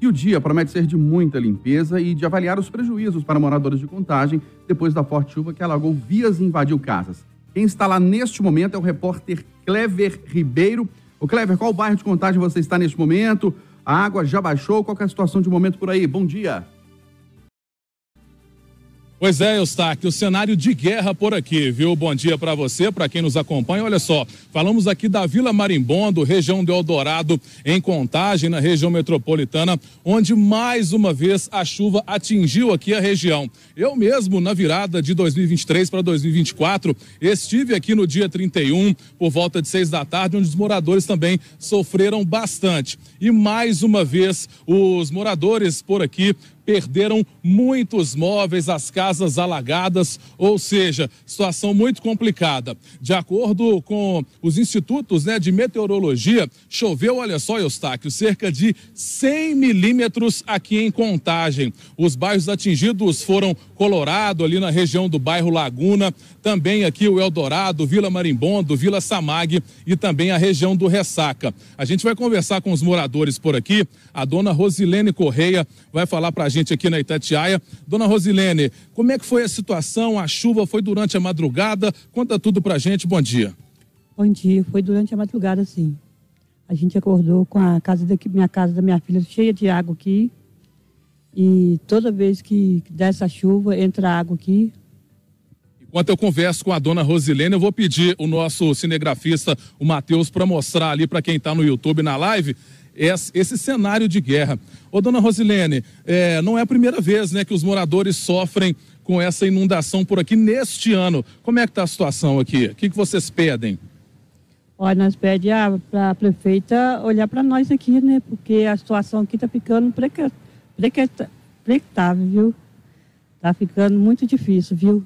E o dia promete ser de muita limpeza e de avaliar os prejuízos para moradores de contagem depois da forte chuva que alagou vias e invadiu casas. Quem está lá neste momento é o repórter Clever Ribeiro. O Clever, qual bairro de contagem você está neste momento? A água já baixou? Qual é a situação de momento por aí? Bom dia. Pois é, Eustáquio, o cenário de guerra por aqui, viu? Bom dia para você, para quem nos acompanha. Olha só, falamos aqui da Vila Marimbondo, região de Eldorado, em Contagem, na região metropolitana, onde mais uma vez a chuva atingiu aqui a região. Eu mesmo, na virada de 2023 para 2024, estive aqui no dia 31, por volta de seis da tarde, onde os moradores também sofreram bastante. E mais uma vez, os moradores por aqui perderam muitos móveis, as casas alagadas, ou seja, situação muito complicada. De acordo com os institutos né, de meteorologia, choveu, olha só, Eustáquio, cerca de 100 milímetros aqui em Contagem. Os bairros atingidos foram Colorado, ali na região do bairro Laguna, também aqui o Eldorado, Vila Marimbondo, Vila Samag e também a região do Ressaca. A gente vai conversar com os moradores por aqui. A dona Rosilene Correia vai falar para a gente gente aqui na Itatiaia. Dona Rosilene, como é que foi a situação? A chuva foi durante a madrugada? Conta tudo pra gente. Bom dia. Bom dia. Foi durante a madrugada, sim. A gente acordou com a casa da minha casa da minha filha cheia de água aqui. E toda vez que dá essa chuva, entra água aqui, Enquanto eu converso com a dona Rosilene, eu vou pedir o nosso cinegrafista, o Matheus, para mostrar ali para quem está no YouTube na live esse cenário de guerra. Ô, dona Rosilene, é, não é a primeira vez né, que os moradores sofrem com essa inundação por aqui neste ano. Como é que está a situação aqui? O que, que vocês pedem? Olha, nós pedimos para a prefeita olhar para nós aqui, né? Porque a situação aqui está ficando precária, precária, viu? Está ficando muito difícil, viu?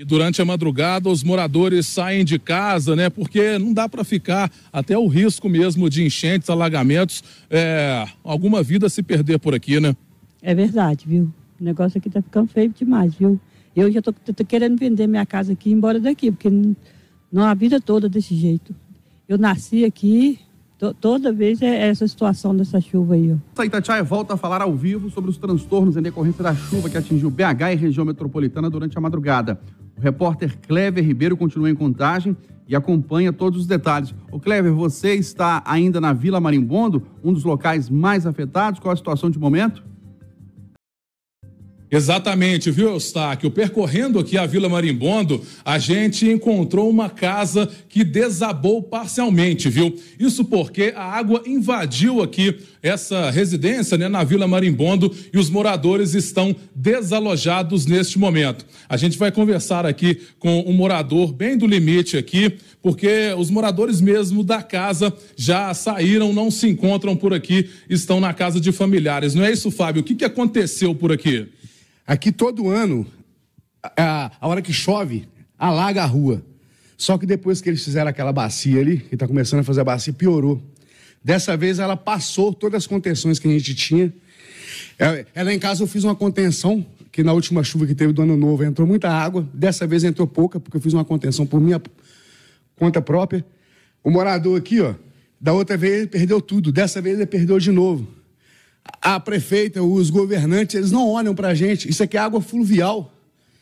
E durante a madrugada, os moradores saem de casa, né? Porque não dá para ficar até o risco mesmo de enchentes, alagamentos, é, alguma vida se perder por aqui, né? É verdade, viu? O negócio aqui tá ficando feio demais, viu? Eu já tô, tô querendo vender minha casa aqui e ir embora daqui, porque não, não a vida toda desse jeito. Eu nasci aqui, Toda vez é essa situação dessa chuva aí. Ó. A Itatiaia volta a falar ao vivo sobre os transtornos em decorrência da chuva que atingiu BH e região metropolitana durante a madrugada. O repórter Clever Ribeiro continua em contagem e acompanha todos os detalhes. O Clever, você está ainda na Vila Marimbondo, um dos locais mais afetados. Qual a situação de momento? Exatamente, viu, Eustáquio? Percorrendo aqui a Vila Marimbondo, a gente encontrou uma casa que desabou parcialmente, viu? Isso porque a água invadiu aqui essa residência, né, na Vila Marimbondo, e os moradores estão desalojados neste momento. A gente vai conversar aqui com um morador bem do limite aqui, porque os moradores mesmo da casa já saíram, não se encontram por aqui, estão na casa de familiares. Não é isso, Fábio? O que, que aconteceu por aqui? Aqui todo ano, a, a hora que chove, alaga a rua. Só que depois que eles fizeram aquela bacia ali, que está começando a fazer a bacia, piorou. Dessa vez ela passou todas as contenções que a gente tinha. Ela é, é, em casa eu fiz uma contenção, que na última chuva que teve do ano novo entrou muita água. Dessa vez entrou pouca, porque eu fiz uma contenção por minha conta própria. O morador aqui, ó, da outra vez ele perdeu tudo. Dessa vez ele perdeu de novo a prefeita, os governantes, eles não olham para a gente. Isso aqui é água fluvial.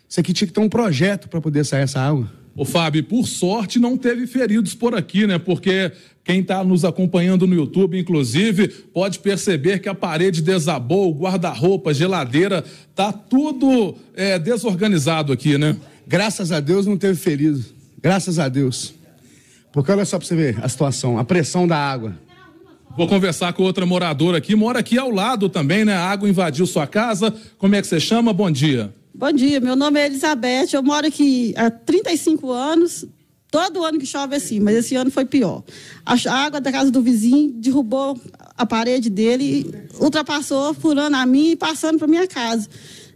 Isso aqui tinha que ter um projeto para poder sair essa água. Ô Fábio, por sorte não teve feridos por aqui, né? Porque quem está nos acompanhando no YouTube, inclusive, pode perceber que a parede desabou, guarda-roupa, geladeira, tá tudo é, desorganizado aqui, né? Graças a Deus não teve feridos. Graças a Deus. Porque olha só para você ver a situação, a pressão da água. Vou conversar com outra moradora aqui, mora aqui ao lado também, né? A água invadiu sua casa. Como é que você chama? Bom dia. Bom dia, meu nome é Elizabeth, eu moro aqui há 35 anos. Todo ano que chove é assim, mas esse ano foi pior. A água da casa do vizinho derrubou a parede dele, ultrapassou, furando a minha e passando para minha casa.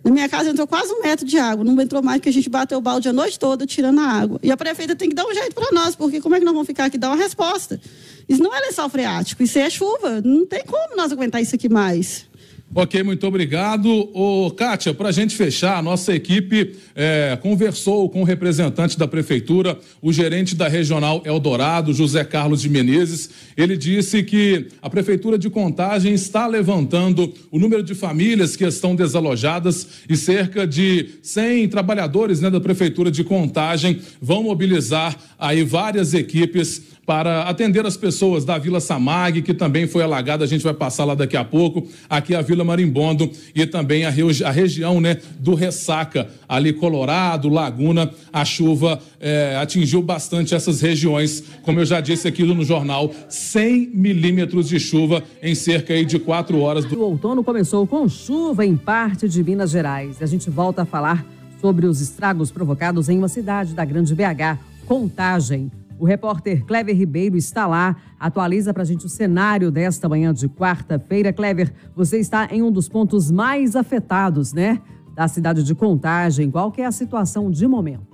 Na minha casa entrou quase um metro de água, não entrou mais porque a gente bateu o balde a noite toda tirando a água. E a prefeita tem que dar um jeito para nós, porque como é que nós vamos ficar aqui dar uma resposta? Isso não é lençol freático, isso é chuva, não tem como nós aguentar isso aqui mais. Ok, muito obrigado. Ô, Kátia, para a gente fechar, a nossa equipe é, conversou com o representante da prefeitura, o gerente da Regional Eldorado, José Carlos de Menezes. Ele disse que a prefeitura de Contagem está levantando o número de famílias que estão desalojadas e cerca de 100 trabalhadores né, da prefeitura de Contagem vão mobilizar aí várias equipes para atender as pessoas da Vila Samag, que também foi alagada. A gente vai passar lá daqui a pouco. Aqui é a Vila Marimbondo e também a, a região né, do Ressaca, ali Colorado, Laguna. A chuva é, atingiu bastante essas regiões, como eu já disse aqui no jornal, 100 milímetros de chuva em cerca de quatro horas. O outono começou com chuva em parte de Minas Gerais. A gente volta a falar sobre os estragos provocados em uma cidade da Grande BH, Contagem. O repórter Clever Ribeiro está lá, atualiza para a gente o cenário desta manhã de quarta-feira. Clever, você está em um dos pontos mais afetados, né? Da cidade de Contagem. Qual que é a situação de momento?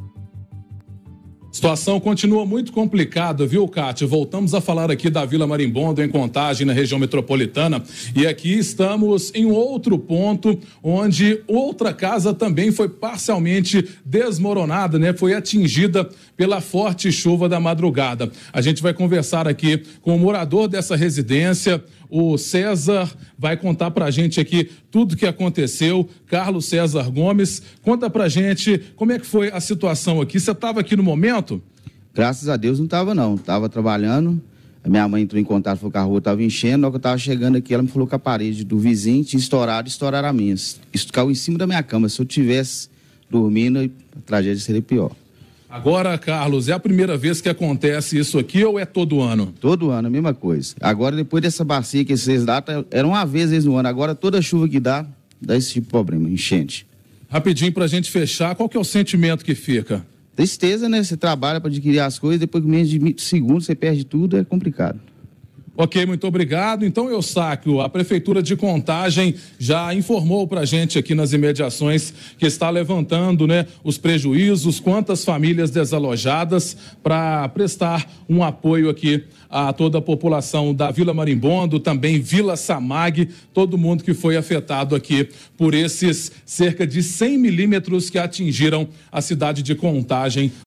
Situação continua muito complicada, viu, Cátia? Voltamos a falar aqui da Vila Marimbondo, em Contagem, na região metropolitana. E aqui estamos em outro ponto onde outra casa também foi parcialmente desmoronada, né? Foi atingida pela forte chuva da madrugada. A gente vai conversar aqui com o morador dessa residência o César vai contar para a gente aqui tudo o que aconteceu. Carlos César Gomes, conta para a gente como é que foi a situação aqui. Você estava aqui no momento? Graças a Deus não estava, não. Estava trabalhando. A minha mãe entrou em contato, falou que a rua estava enchendo. Logo que eu estava chegando aqui, ela me falou que a parede do vizinho tinha estourado, estouraram a minha. Isso caiu em cima da minha cama. Se eu tivesse dormindo, a tragédia seria pior. Agora, Carlos, é a primeira vez que acontece isso aqui ou é todo ano? Todo ano, a mesma coisa. Agora, depois dessa bacia que vocês dão, era uma vez no ano. Agora, toda chuva que dá, dá esse tipo de problema, enchente. Rapidinho, para a gente fechar, qual que é o sentimento que fica? Tristeza, né? Você trabalha para adquirir as coisas, depois, com menos de segundos, você perde tudo, é complicado. Ok, muito obrigado. Então, eu saco. A Prefeitura de Contagem já informou para a gente aqui nas imediações que está levantando né, os prejuízos, quantas famílias desalojadas, para prestar um apoio aqui a toda a população da Vila Marimbondo, também Vila Samag, todo mundo que foi afetado aqui por esses cerca de 100 milímetros que atingiram a cidade de Contagem.